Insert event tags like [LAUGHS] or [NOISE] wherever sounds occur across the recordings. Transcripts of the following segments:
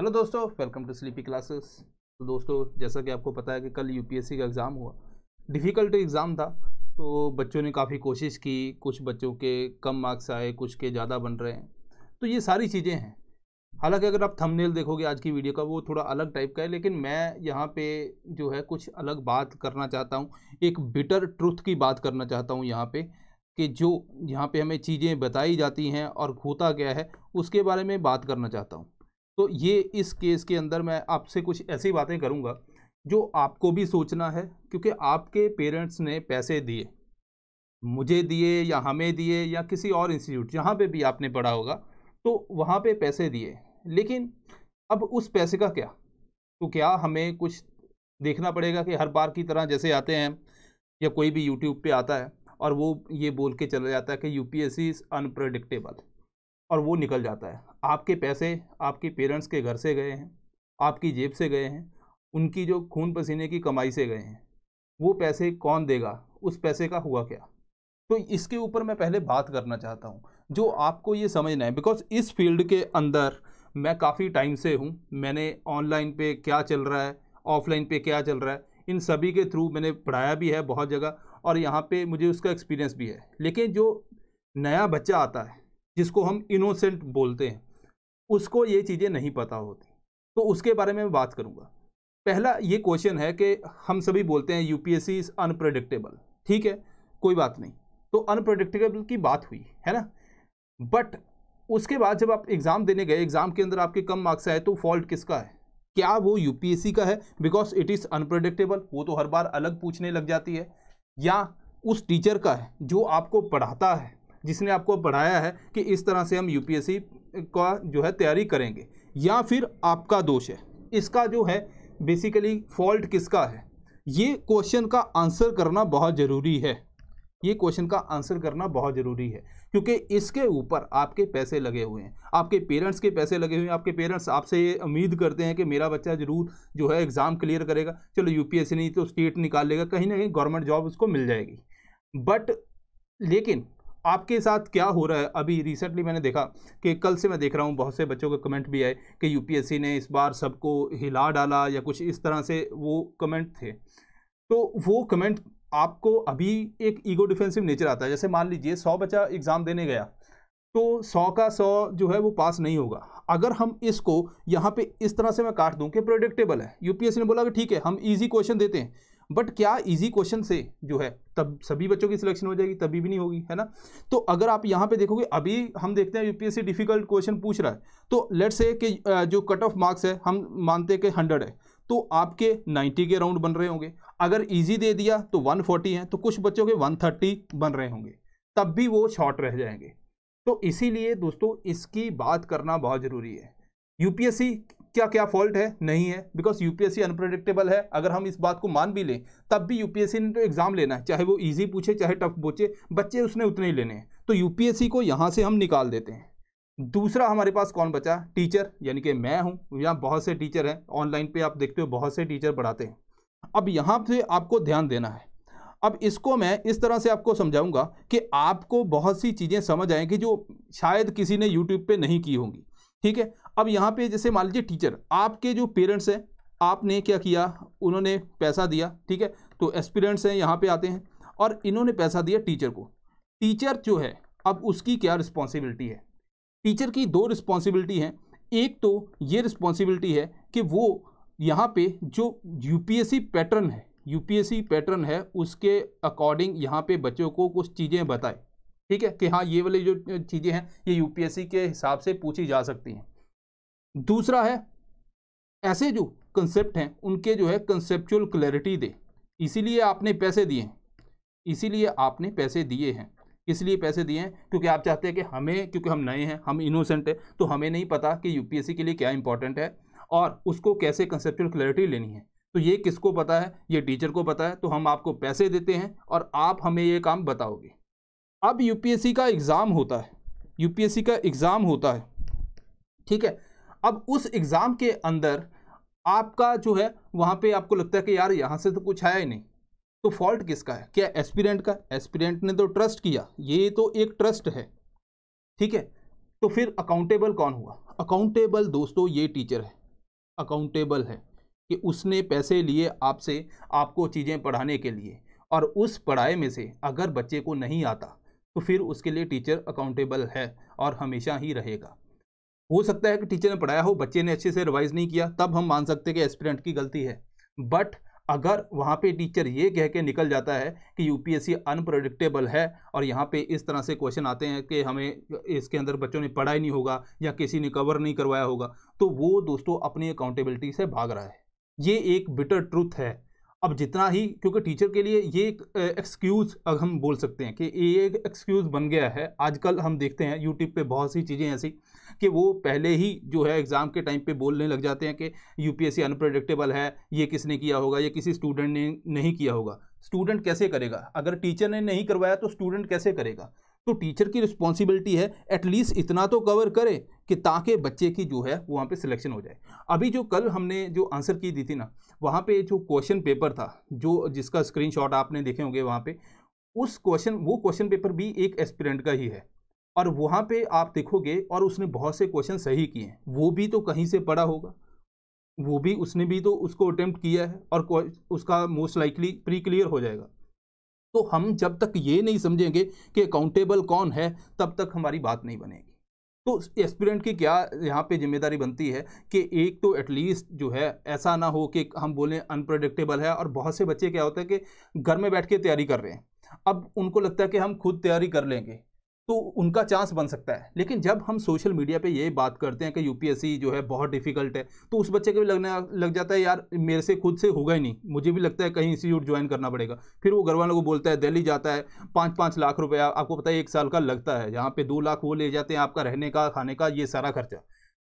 Hello दोस्तों welcome to sleepy classes तो दोस्तों जैसा कि आपको पता है कि कल यूपीएससी का एग्ज़ाम हुआ डिफ़िकल्ट एग्ज़ाम था तो बच्चों ने काफ़ी कोशिश की कुछ बच्चों के कम मार्क्स आए कुछ के ज़्यादा बन रहे हैं तो ये सारी चीज़ें हैं हालांकि अगर आप थंबनेल देखोगे आज की वीडियो का वो थोड़ा अलग टाइप का है लेकिन मैं यहाँ पे जो है कुछ अलग बात करना चाहता हूँ एक बिटर ट्रूथ की बात करना चाहता हूँ यहाँ पे कि जो यहाँ पे हमें चीज़ें बताई जाती हैं और होता गया है उसके बारे में बात करना चाहता हूँ तो ये इस केस के अंदर मैं आपसे कुछ ऐसी बातें करूँगा जो आपको भी सोचना है क्योंकि आपके पेरेंट्स ने पैसे दिए मुझे दिए या हमें दिए या किसी और इंस्टीट्यूट जहाँ पे भी आपने पढ़ा होगा तो वहाँ पे पैसे दिए लेकिन अब उस पैसे का क्या तो क्या हमें कुछ देखना पड़ेगा कि हर बार की तरह जैसे आते हैं या कोई भी यूट्यूब पे आता है और वो ये बोल के चला जाता है कि यू पी अनप्रडिक्टेबल और वो निकल जाता है आपके पैसे आपके पेरेंट्स के घर से गए हैं आपकी जेब से गए हैं उनकी जो खून पसीने की कमाई से गए हैं वो पैसे कौन देगा उस पैसे का हुआ क्या तो इसके ऊपर मैं पहले बात करना चाहता हूँ जो आपको ये समझना है बिकॉज इस फील्ड के अंदर मैं काफ़ी टाइम से हूँ मैंने ऑनलाइन पे क्या चल रहा है ऑफलाइन पे क्या चल रहा है इन सभी के थ्रू मैंने पढ़ाया भी है बहुत जगह और यहाँ पे मुझे उसका एक्सपीरियंस भी है लेकिन जो नया बच्चा आता है जिसको हम इनोसेंट बोलते हैं उसको ये चीज़ें नहीं पता होती तो उसके बारे में मैं बात करूँगा पहला ये क्वेश्चन है कि हम सभी बोलते हैं यू सी इज़ अनप्रडिक्टेबल ठीक है कोई बात नहीं तो अनप्रडिक्टेबल की बात हुई है ना बट उसके बाद जब आप एग्ज़ाम देने गए एग्ज़ाम के अंदर आपके कम मार्क्स आए तो फॉल्ट किसका है क्या वो सी का है बिकॉज इट इज़ अनप्रडिक्टेबल वो तो हर बार अलग पूछने लग जाती है या उस टीचर का है जो आपको पढ़ाता है जिसने आपको पढ़ाया है कि इस तरह से हम यूपीएससी का जो है तैयारी करेंगे या फिर आपका दोष है इसका जो है बेसिकली फॉल्ट किसका है ये क्वेश्चन का आंसर करना बहुत ज़रूरी है ये क्वेश्चन का आंसर करना बहुत ज़रूरी है क्योंकि इसके ऊपर आपके पैसे लगे हुए हैं आपके पेरेंट्स के पैसे लगे हुए हैं आपके पेरेंट्स आपसे ये उम्मीद करते हैं कि मेरा बच्चा ज़रूर जो है एग्ज़ाम क्लियर करेगा चलो यूपीएससी नहीं तो स्टेट निकाल लेगा कहीं ना कहीं गवर्नमेंट जॉब उसको मिल जाएगी बट लेकिन आपके साथ क्या हो रहा है अभी रिसेंटली मैंने देखा कि कल से मैं देख रहा हूँ बहुत से बच्चों के कमेंट भी आए कि यूपीएससी ने इस बार सबको हिला डाला या कुछ इस तरह से वो कमेंट थे तो वो कमेंट आपको अभी एक ईगो डिफेंसिव नेचर आता है जैसे मान लीजिए सौ बच्चा एग्ज़ाम देने गया तो सौ का सौ जो है वो पास नहीं होगा अगर हम इसको यहाँ पे इस तरह से मैं काट दूँ कि प्रोडिक्टेबल है यूपीएससी ने बोला कि ठीक है हम इजी क्वेश्चन देते हैं बट क्या इजी क्वेश्चन से जो है तब सभी बच्चों की सिलेक्शन हो जाएगी तभी भी नहीं होगी है ना तो अगर आप यहाँ पे देखोगे अभी हम देखते हैं यूपीएससी डिफिकल्ट क्वेश्चन पूछ रहा है तो लेट्स से कि जो कट ऑफ मार्क्स है हम मानते हैं कि हंड्रेड है तो आपके नाइन्टी के राउंड बन रहे होंगे अगर ईजी दे दिया तो वन है तो कुछ बच्चों के वन बन रहे होंगे तब भी वो शॉर्ट रह जाएंगे तो इसीलिए दोस्तों इसकी बात करना बहुत ज़रूरी है यूपीएससी क्या क्या फॉल्ट है नहीं है बिकॉज यूपीएससी अनप्रडिक्टेबल है अगर हम इस बात को मान भी लें तब भी यूपीएससी ने तो एग्ज़ाम लेना है चाहे वो ईजी पूछे चाहे टफ पूछे बच्चे उसने उतने ही लेने हैं तो यूपीएससी को यहाँ से हम निकाल देते हैं दूसरा हमारे पास कौन बचा टीचर यानी कि मैं हूँ यहाँ बहुत से टीचर हैं ऑनलाइन पर आप देखते हो बहुत से टीचर पढ़ाते हैं अब यहाँ से आपको ध्यान देना है अब इसको मैं इस तरह से आपको समझाऊंगा कि आपको बहुत सी चीज़ें समझ आएंगी जो शायद किसी ने यूट्यूब पे नहीं की होंगी ठीक है अब यहाँ पे जैसे मान लीजिए टीचर आपके जो पेरेंट्स हैं आपने क्या किया उन्होंने पैसा दिया ठीक है तो एस्पिरेंट्स हैं यहाँ पे आते हैं और इन्होंने पैसा दिया टीचर को टीचर जो है अब उसकी क्या रिस्पॉन्सिबिलिटी है टीचर की दो रिस्पॉन्सिबिलिटी हैं एक तो ये रिस्पॉन्सिबिलिटी है कि वो यहाँ पे जो यू पैटर्न है यू पैटर्न है उसके अकॉर्डिंग यहाँ पे बच्चों को कुछ चीज़ें बताएं ठीक है कि हाँ ये वाली जो चीज़ें हैं ये यूपीएससी के हिसाब से पूछी जा सकती हैं दूसरा है ऐसे जो कंसेप्ट हैं उनके जो है कंसेप्चुअल क्लैरिटी दे इसीलिए आपने पैसे दिए हैं इसीलिए आपने पैसे दिए हैं इसलिए पैसे दिए हैं क्योंकि आप चाहते हैं कि हमें क्योंकि हम नए हैं हम इनोसेंट हैं तो हमें नहीं पता कि यूपीएससी के लिए क्या इंपॉर्टेंट है और उसको कैसे कंसेप्चुअल क्लैरिटी लेनी है तो ये किसको पता है ये टीचर को पता है तो हम आपको पैसे देते हैं और आप हमें ये काम बताओगे अब यूपीएससी का एग्ज़ाम होता है यूपीएससी का एग्ज़ाम होता है ठीक है अब उस एग्ज़ाम के अंदर आपका जो है वहाँ पे आपको लगता है कि यार यहाँ से तो कुछ आया ही नहीं तो फॉल्ट किसका है क्या एस्पिरेंट का एस्पिरेंट ने तो ट्रस्ट किया ये तो एक ट्रस्ट है ठीक है तो फिर अकाउंटेबल कौन हुआ अकाउंटेबल दोस्तों ये टीचर है अकाउंटेबल है कि उसने पैसे लिए आपसे आपको चीज़ें पढ़ाने के लिए और उस पढ़ाई में से अगर बच्चे को नहीं आता तो फिर उसके लिए टीचर अकाउंटेबल है और हमेशा ही रहेगा हो सकता है कि टीचर ने पढ़ाया हो बच्चे ने अच्छे से रिवाइज नहीं किया तब हम मान सकते हैं कि एस्पिरेंट की गलती है बट अगर वहाँ पे टीचर ये कह के निकल जाता है कि यूपीएससी अनप्रडिक्टेबल है और यहाँ पे इस तरह से क्वेश्चन आते हैं कि हमें इसके अंदर बच्चों ने पढ़ा ही नहीं होगा या किसी ने कवर नहीं करवाया होगा तो वो दोस्तों अपनी अकाउंटेबिलिटी से भाग रहा है ये एक बिटर ट्रूथ है अब जितना ही क्योंकि टीचर के लिए ये एक एक्सक्यूज़ अब हम बोल सकते हैं कि ये एक एक्सक्यूज़ बन गया है आजकल हम देखते हैं यूट्यूब पे बहुत सी चीज़ें ऐसी कि वो पहले ही जो है एग्ज़ाम के टाइम पे बोलने लग जाते हैं कि यूपीएससी अनप्रडिक्टेबल है ये किसने किया होगा ये किसी स्टूडेंट ने नहीं किया होगा स्टूडेंट कैसे करेगा अगर टीचर ने नहीं करवाया तो स्टूडेंट कैसे करेगा तो टीचर की रिस्पॉन्सिबिलिटी है एटलीस्ट इतना तो कवर करें कि ताकि बच्चे की जो है वहाँ पे सिलेक्शन हो जाए अभी जो कल हमने जो आंसर की दी थी ना वहाँ पे जो क्वेश्चन पेपर था जो जिसका स्क्रीनशॉट आपने देखे होंगे वहाँ पे उस क्वेश्चन वो क्वेश्चन पेपर भी एक एस्पिरेंट का ही है और वहाँ पे आप देखोगे और उसने बहुत से क्वेश्चन सही किए हैं वो भी तो कहीं से पढ़ा होगा वो भी उसने भी तो उसको अटैम्प्ट किया है और उसका मोस्ट लाइकली प्री क्लियर हो जाएगा तो हम जब तक ये नहीं समझेंगे कि अकाउंटेबल कौन है तब तक हमारी बात नहीं बनेगी तो एस्पिरेंट की क्या यहाँ पे जिम्मेदारी बनती है कि एक तो एटलीस्ट जो है ऐसा ना हो कि हम बोलें अनप्रडिक्टेबल है और बहुत से बच्चे क्या होते हैं कि घर में बैठ के तैयारी कर रहे हैं अब उनको लगता है कि हम खुद तैयारी कर लेंगे तो उनका चांस बन सकता है लेकिन जब हम सोशल मीडिया पे ये बात करते हैं कि यूपीएससी जो है बहुत डिफिकल्ट है तो उस बच्चे को भी लगने लग जाता है यार मेरे से खुद से होगा ही नहीं मुझे भी लगता है कहीं इंस्टीट्यूट ज्वाइन करना पड़ेगा फिर वो घर वालों को बोलता है दिल्ली जाता है पाँच पाँच लाख रुपया आपको पता है एक साल का लगता है जहाँ पे दो लाख वो ले जाते हैं आपका रहने का खाने का ये सारा खर्चा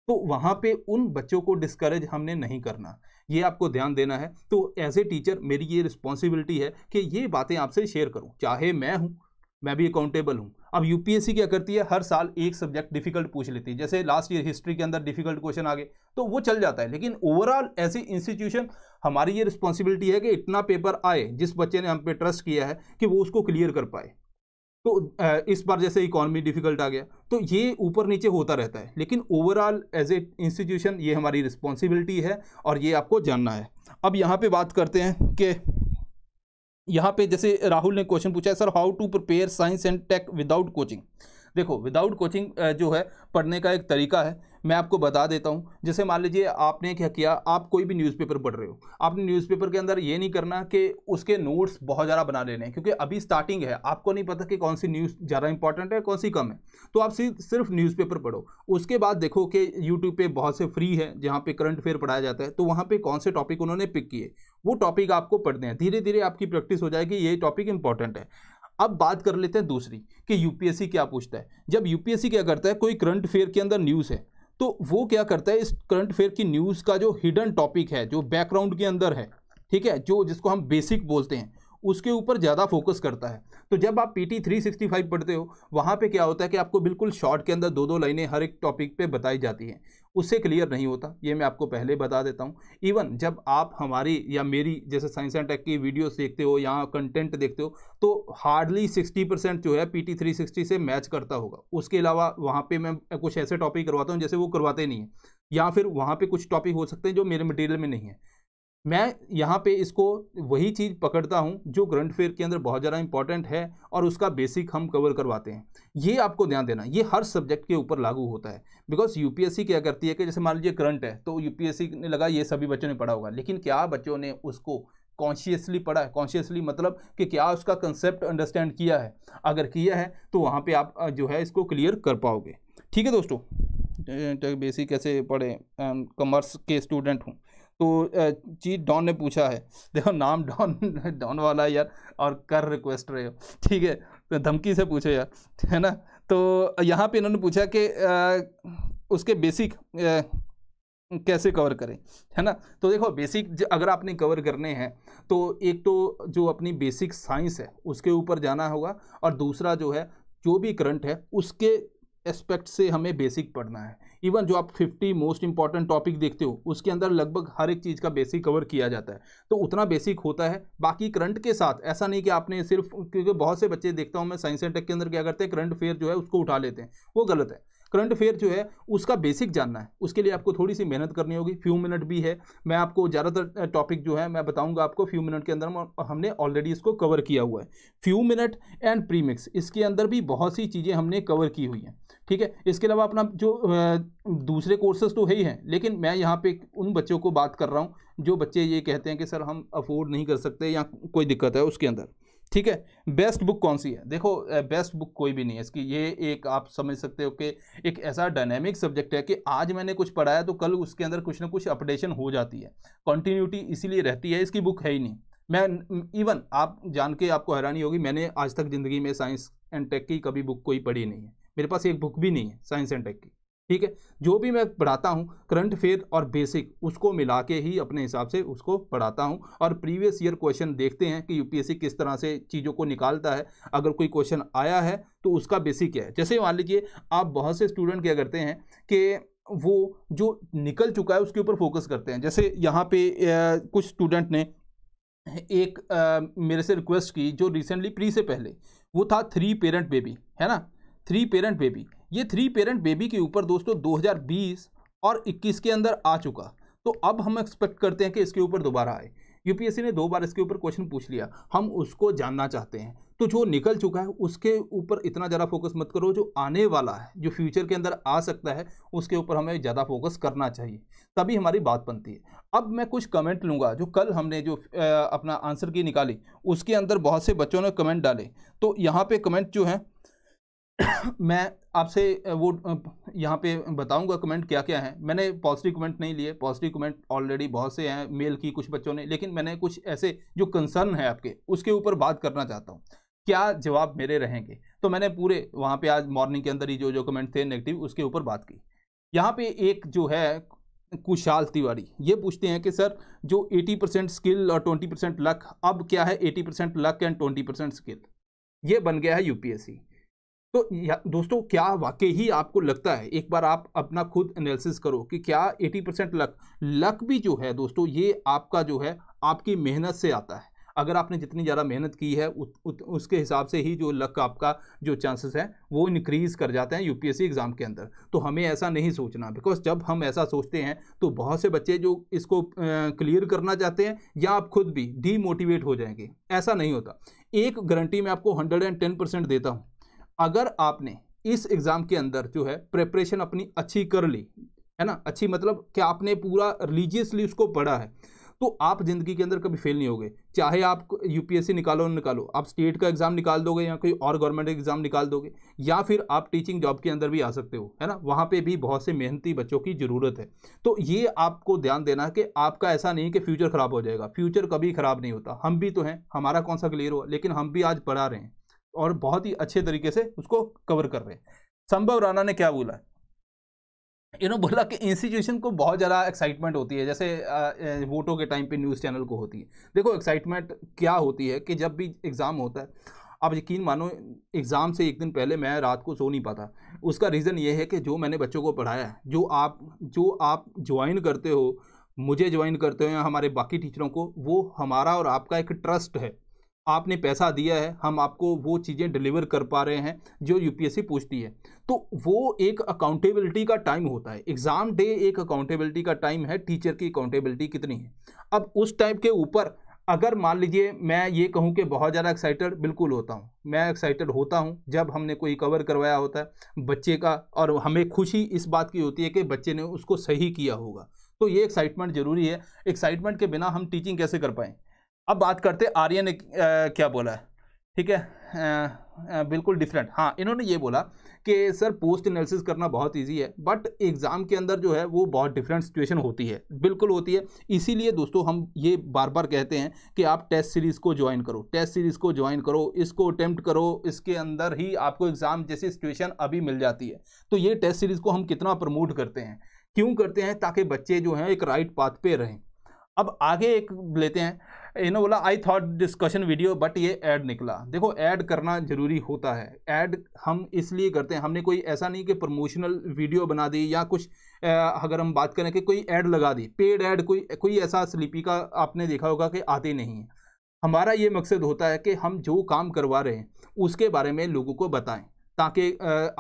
तो वहाँ पे उन बच्चों को डिस्करेज हमने नहीं करना ये आपको ध्यान देना है तो एज ए टीचर मेरी ये रिस्पॉन्सिबिलिटी है कि ये बातें आपसे शेयर करूँ चाहे मैं हूँ मैं भी अकाउंटेबल हूँ अब यूपीएससी क्या करती है हर साल एक सब्जेक्ट डिफिकल्ट पूछ लेती है जैसे लास्ट ईयर हिस्ट्री के अंदर डिफिकल्ट क्वेश्चन आ गए तो वो चल जाता है लेकिन ओवरऑल ऐसी इंस्टीट्यूशन हमारी ये रिस्पॉन्सिबिलिटी है कि इतना पेपर आए जिस बच्चे ने हम पे ट्रस्ट किया है कि वो उसको क्लियर कर पाए तो इस बार जैसे इकोनॉमी डिफिकल्ट आ गया तो ये ऊपर नीचे होता रहता है लेकिन ओवरऑल एज ए इंस्टीट्यूशन ये हमारी रिस्पॉन्सिबिलिटी है और ये आपको जानना है अब यहाँ पर बात करते हैं कि यहाँ पे जैसे राहुल ने क्वेश्चन पूछा है sir how to prepare science and tech without coaching देखो विदाउट कोचिंग जो है पढ़ने का एक तरीका है मैं आपको बता देता हूँ जैसे मान लीजिए आपने क्या किया आप कोई भी न्यूज़पेपर पढ़ रहे हो आपने न्यूज़पेपर के अंदर ये नहीं करना कि उसके नोट्स बहुत ज़्यादा बना लेने हैं क्योंकि अभी स्टार्टिंग है आपको नहीं पता कि कौन सी न्यूज़ ज़्यादा इंपॉर्टेंट है कौन सी कम है तो आप सिर्फ न्यूज़पेपर पढ़ो उसके बाद देखो कि यूट्यूब पर बहुत से फ्री है जहाँ पर करंट अफेयर पढ़ाया जाता है तो वहाँ पर कौन से टॉपिक उन्होंने पिक किए वो टॉपिक आपको पढ़ने हैं धीरे धीरे आपकी प्रैक्टिस हो जाएगी ये टॉपिक इंपॉर्टेंट है अब बात कर लेते हैं दूसरी कि यूपीएससी क्या पूछता है जब यूपीएससी क्या करता है कोई करंट अफेयर के अंदर न्यूज़ है तो वो क्या करता है इस करंट अफेयर की न्यूज़ का जो हिडन टॉपिक है जो बैकग्राउंड के अंदर है ठीक है जो जिसको हम बेसिक बोलते हैं उसके ऊपर ज़्यादा फोकस करता है तो जब आप P T three sixty five पढ़ते हो वहाँ पर क्या होता है कि आपको बिल्कुल शॉर्ट के अंदर दो दो लाइनें हर एक टॉपिक पर बताई जाती हैं उससे क्लियर नहीं होता ये मैं आपको पहले बता देता हूँ इवन जब आप हमारी या मेरी जैसे साइंस एंड टेक की वीडियोस देखते हो या कंटेंट देखते हो तो हार्डली सिक्सटी परसेंट जो है पी टी थ्री सिक्सटी से मैच करता होगा उसके अलावा वहाँ पर मैं कुछ ऐसे टॉपिक करवाता हूँ जैसे वो करवाते नहीं हैं या फिर वहाँ पर कुछ टॉपिक हो सकते हैं जो मेरे मटेरियल में नहीं है मैं यहाँ पे इसको वही चीज़ पकड़ता हूँ जो करंट अफेयर के अंदर बहुत ज़्यादा इंपॉर्टेंट है और उसका बेसिक हम कवर करवाते हैं ये आपको ध्यान देना ये हर सब्जेक्ट के ऊपर लागू होता है बिकॉज यूपीएससी क्या करती है कि जैसे मान लीजिए करंट है तो यूपीएससी ने लगा ये सभी बच्चों ने पढ़ा होगा लेकिन क्या बच्चों ने उसको कॉन्शियसली पढ़ा है कॉन्शियसली मतलब कि क्या उसका कंसेप्ट अंडरस्टैंड किया है अगर किया है तो वहाँ पर आप जो है इसको क्लियर कर पाओगे ठीक है दोस्तों बेसिक कैसे पढ़े कॉमर्स के स्टूडेंट हूँ तो चीज डॉन ने पूछा है देखो नाम डॉन [LAUGHS] डॉन वाला यार और कर रिक्वेस्ट रहे हो ठीक है तो धमकी से पूछो यार है ना तो यहाँ पे इन्होंने पूछा कि उसके बेसिक कैसे कवर करें है ना तो देखो बेसिक अगर आपने कवर करने हैं तो एक तो जो अपनी बेसिक साइंस है उसके ऊपर जाना होगा और दूसरा जो है जो भी करंट है उसके एस्पेक्ट से हमें बेसिक पढ़ना है इवन जो आप फिफ्टी मोस्ट इंपॉर्टेंट टॉपिक देखते हो उसके अंदर लगभग हर एक चीज़ का बेसिक कवर किया जाता है तो उतना बेसिक होता है बाकी करंट के साथ ऐसा नहीं कि आपने सिर्फ क्योंकि बहुत से बच्चे देखता हूँ मैं साइंस एंड टेक के अंदर क्या करते हैं करंट फेयर जो है उसको उठा लेते हैं वो गलत है करंट अफेयर जो है उसका बेसिक जानना है उसके लिए आपको थोड़ी सी मेहनत करनी होगी फ्यू मिनट भी है मैं आपको ज़्यादातर टॉपिक जो है मैं बताऊंगा आपको फ्यू मिनट के अंदर हमने ऑलरेडी इसको कवर किया हुआ है फ्यू मिनट एंड प्रीमिक्स इसके अंदर भी बहुत सी चीज़ें हमने कवर की हुई हैं ठीक है इसके अलावा अपना जो दूसरे कोर्सेज तो है ही हैं लेकिन मैं यहाँ पे उन बच्चों को बात कर रहा हूँ जो बच्चे ये कहते हैं कि सर हम अफोर्ड नहीं कर सकते या कोई दिक्कत है उसके अंदर ठीक है बेस्ट बुक कौन सी है देखो बेस्ट बुक कोई भी नहीं है इसकी ये एक आप समझ सकते हो कि एक ऐसा डायनेमिक सब्जेक्ट है कि आज मैंने कुछ पढ़ाया तो कल उसके अंदर कुछ ना कुछ अपडेशन हो जाती है कॉन्टीन्यूटी इसीलिए रहती है इसकी बुक है ही नहीं मैं इवन आप जान के आपको हैरानी होगी मैंने आज तक ज़िंदगी में साइंस एंड टेक की कभी बुक कोई पढ़ी नहीं है मेरे पास एक बुक भी नहीं है साइंस एंड टेक की ठीक है जो भी मैं पढ़ाता हूँ करंट अफेयर और बेसिक उसको मिला के ही अपने हिसाब से उसको पढ़ाता हूँ और प्रीवियस ईयर क्वेश्चन देखते हैं कि यूपीएससी किस तरह से चीज़ों को निकालता है अगर कोई क्वेश्चन आया है तो उसका बेसिक क्या है जैसे मान लीजिए आप बहुत से स्टूडेंट क्या करते हैं कि वो जो निकल चुका है उसके ऊपर फोकस करते हैं जैसे यहाँ पे कुछ स्टूडेंट ने एक मेरे से रिक्वेस्ट की जो रिसेंटली प्री से पहले वो था थ्री पेरेंट बेबी है ना थ्री पेरेंट बेबी ये थ्री पेरेंट बेबी के ऊपर दोस्तों 2020 और 21 के अंदर आ चुका तो अब हम एक्सपेक्ट करते हैं कि इसके ऊपर दोबारा आए यूपीएससी ने दो बार इसके ऊपर क्वेश्चन पूछ लिया हम उसको जानना चाहते हैं तो जो निकल चुका है उसके ऊपर इतना ज़्यादा फोकस मत करो जो आने वाला है जो फ्यूचर के अंदर आ सकता है उसके ऊपर हमें ज़्यादा फोकस करना चाहिए तभी हमारी बात बनती है अब मैं कुछ कमेंट लूँगा जो कल हमने जो अपना आंसर की निकाली उसके अंदर बहुत से बच्चों ने कमेंट डाले तो यहाँ पर कमेंट जो हैं [COUGHS] मैं आपसे वो यहाँ पे बताऊंगा कमेंट क्या क्या है मैंने पॉजिटिव कमेंट नहीं लिए पॉजिटिव कमेंट ऑलरेडी बहुत से हैं मेल की कुछ बच्चों ने लेकिन मैंने कुछ ऐसे जो कंसर्न है आपके उसके ऊपर बात करना चाहता हूँ क्या जवाब मेरे रहेंगे तो मैंने पूरे वहाँ पे आज मॉर्निंग के अंदर ही जो जो कमेंट थे नेगेटिव उसके ऊपर बात की यहाँ पे एक जो है कुशाल तिवारी ये पूछते हैं कि सर जो 80 परसेंट स्किल और 20 परसेंट लक अब क्या है 80 percent luck and 20 percent skill ये बन गया है यूपीएससी तो दोस्तों क्या वाकई ही आपको लगता है एक बार आप अपना खुद एनालिसिस करो कि क्या 80 परसेंट लक लक भी जो है दोस्तों ये आपका जो है आपकी मेहनत से आता है अगर आपने जितनी ज़्यादा मेहनत की है उत, उत, उसके हिसाब से ही जो लक आपका जो चांसेस है वो इनक्रीज़ कर जाते हैं यूपीएससी एग्ज़ाम के अंदर तो हमें ऐसा नहीं सोचना बिकॉज जब हम ऐसा सोचते हैं तो बहुत से बच्चे जो इसको क्लियर करना चाहते हैं या आप खुद भी डीमोटिवेट हो जाएंगे ऐसा नहीं होता एक गारंटी मैं आपको हंड्रेड एंड टेन परसेंट देता हूँ अगर आपने इस एग्ज़ाम के अंदर जो है प्रेपरेशन अपनी अच्छी कर ली है ना अच्छी मतलब कि आपने पूरा रिलीजियसली उसको पढ़ा है तो आप ज़िंदगी के अंदर कभी फेल नहीं होगे चाहे आप यूपीएससी निकालो ना निकालो आप स्टेट का एग्ज़ाम निकाल दोगे या कोई और गवर्नमेंट एग्ज़ाम निकाल दोगे या फिर आप टीचिंग जॉब के अंदर भी आ सकते हो है ना वहाँ पे भी बहुत से मेहनती बच्चों की ज़रूरत है तो ये आपको ध्यान देना है कि आपका ऐसा नहीं कि फ्यूचर ख़राब हो जाएगा फ्यूचर कभी ख़राब नहीं होता हम भी तो हैं हमारा कौन सा क्लियर हुआ लेकिन हम भी आज पढ़ा रहे हैं और बहुत ही अच्छे तरीके से उसको कवर कर रहे हैं संभव राणा ने क्या बोला इन्हों बोला कि इंस्टीट्यूशन को बहुत ज़्यादा एक्साइटमेंट होती है जैसे वोटों के टाइम पे न्यूज़ चैनल को होती है देखो एक्साइटमेंट क्या होती है कि जब भी एग्ज़ाम होता है आप यकीन मानो एग्ज़ाम से एक दिन पहले मैं रात को सो नहीं पाता उसका रीज़न ये है कि जो मैंने बच्चों को पढ़ाया है जो आप जो आप ज्वाइन करते हो मुझे ज्वाइन करते हो या हमारे बाकी टीचरों को वो हमारा और आपका एक ट्रस्ट है आपने पैसा दिया है हम आपको वो चीज़ें डिलीवर कर पा रहे हैं जो यूपीएससी पूछती है तो वो एक अकाउंटेबिलिटी का टाइम होता है एग्ज़ाम डे एक अकाउंटेबिलिटी का टाइम है टीचर की अकाउंटेबिलिटी कितनी है अब उस टाइम के ऊपर अगर मान लीजिए मैं ये कहूँ कि बहुत ज़्यादा एक्साइटेड बिल्कुल होता हूँ मैं एक्साइटेड होता हूँ जब हमने कोई कवर करवाया होता है बच्चे का और हमें खुशी इस बात की होती है कि बच्चे ने उसको सही किया होगा तो ये एक्साइटमेंट ज़रूरी है एक्साइटमेंट के बिना हम टीचिंग कैसे कर पाएँ अब बात करते आर्य ने क्या बोला है ठीक है आ, आ, बिल्कुल डिफरेंट हाँ इन्होंने ये बोला कि सर पोस्ट एनालिसिस करना बहुत इजी है बट एग्ज़ाम के अंदर जो है वो बहुत डिफरेंट सिचुएशन होती है बिल्कुल होती है इसीलिए दोस्तों हम ये बार बार कहते हैं कि आप टेस्ट सीरीज़ को ज्वाइन करो टेस्ट सीरीज़ को ज्वाइन करो इसको अटैम्प्ट करो इसके अंदर ही आपको एग्ज़ाम जैसी सिचुएशन अभी मिल जाती है तो ये टेस्ट सीरीज़ को हम कितना प्रमोट करते हैं क्यों करते हैं ताकि बच्चे जो हैं एक राइट पाथ पर रहें अब आगे एक लेते हैं इन्होंने you बोला I thought discussion video but ये ऐड निकला देखो ऐड करना ज़रूरी होता है ऐड हम इसलिए करते हैं हमने कोई ऐसा नहीं कि प्रमोशनल वीडियो बना दी या कुछ अगर हम बात करें कि कोई ऐड लगा दी पेड ऐड कोई कोई ऐसा स्लीपी का आपने देखा होगा कि आते नहीं है हमारा ये मकसद होता है कि हम जो काम करवा रहे हैं उसके बारे में लोगों को बताएं ताकि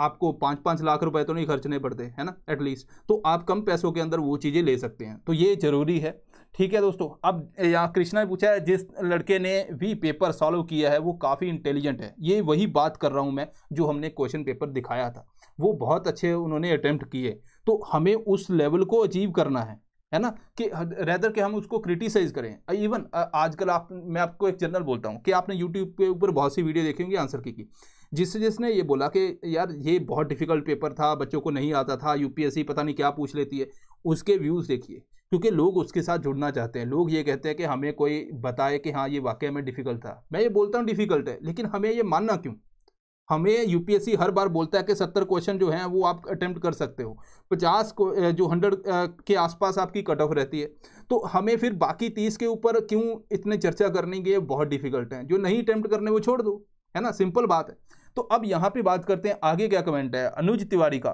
आपको पाँच पाँच लाख रुपए तो नहीं खर्चने पड़ते है ना एटलीस्ट तो आप कम पैसों के अंदर वो चीज़ें ले सकते हैं तो ये ज़रूरी है ठीक है दोस्तों अब यहाँ कृष्णा ने पूछा है जिस लड़के ने भी पेपर सॉल्व किया है वो काफ़ी इंटेलिजेंट है ये वही बात कर रहा हूँ मैं जो हमने क्वेश्चन पेपर दिखाया था वो बहुत अच्छे उन्होंने अटैम्प्ट किए तो हमें उस लेवल को अचीव करना है है ना कि रेदर के हम उसको क्रिटिसाइज करें इवन आजकल आप मैं आपको एक जनरल बोलता हूँ कि आपने यूट्यूब के ऊपर बहुत सी वीडियो देखी होंगी आंसर की की जिस जिसने ये बोला कि यार ये बहुत डिफिकल्ट पेपर था बच्चों को नहीं आता था यूपीएससी पता नहीं क्या पूछ लेती है उसके व्यूज़ देखिए क्योंकि लोग उसके साथ जुड़ना चाहते हैं लोग ये कहते हैं कि हमें कोई बताए कि हाँ ये वाकई में डिफ़िकल्ट था मैं ये बोलता हूँ डिफ़िकल्ट है लेकिन हमें ये मानना क्यों हमें यूपीएससी हर बार बोलता है कि सत्तर क्वेश्चन जो हैं वो आप अटैम्प्ट कर सकते हो पचास जो हंड्रेड के आसपास आपकी कट ऑफ रहती है तो हमें फिर बाकी तीस के ऊपर क्यों इतने चर्चा करने के बहुत डिफिकल्ट हैं जो नहीं अटैम्प्ट करने वो छोड़ दो है ना सिंपल बात है तो अब यहाँ पे बात करते हैं आगे क्या कमेंट है अनुज तिवारी का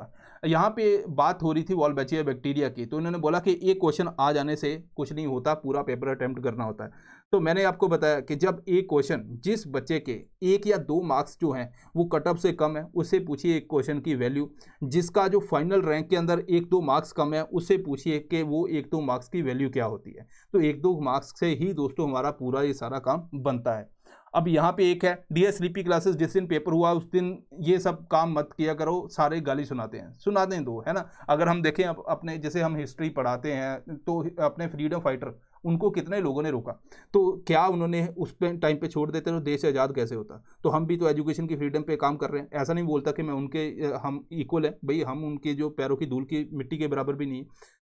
यहाँ पे बात हो रही थी वॉल बैचिया बैक्टीरिया की तो उन्होंने बोला कि एक क्वेश्चन आ जाने से कुछ नहीं होता पूरा पेपर अटैम्प्ट करना होता है तो मैंने आपको बताया कि जब एक क्वेश्चन जिस बच्चे के एक या दो मार्क्स जो हैं वो कटअप से कम है उससे पूछिए एक क्वेश्चन की वैल्यू जिसका जो फाइनल रैंक के अंदर एक दो मार्क्स कम है उससे पूछिए कि वो एक दो मार्क्स की वैल्यू क्या होती है तो एक दो मार्क्स से ही दोस्तों हमारा पूरा ये सारा काम बनता है अब यहाँ पे एक है री पी क्लासेस जिस दिन पेपर हुआ उस दिन ये सब काम मत किया करो सारे गाली सुनाते हैं सुना दें दो है ना अगर हम देखें अप, अपने जैसे हम हिस्ट्री पढ़ाते हैं तो अपने फ्रीडम फाइटर उनको कितने लोगों ने रोका तो क्या उन्होंने उस पे टाइम पे छोड़ देते तो देश आज़ाद कैसे होता तो हम भी तो एजुकेशन की फ्रीडम पे काम कर रहे हैं ऐसा नहीं बोलता कि मैं उनके हम इक्वल हैं भाई हम उनके जो पैरों की धूल की मिट्टी के बराबर भी नहीं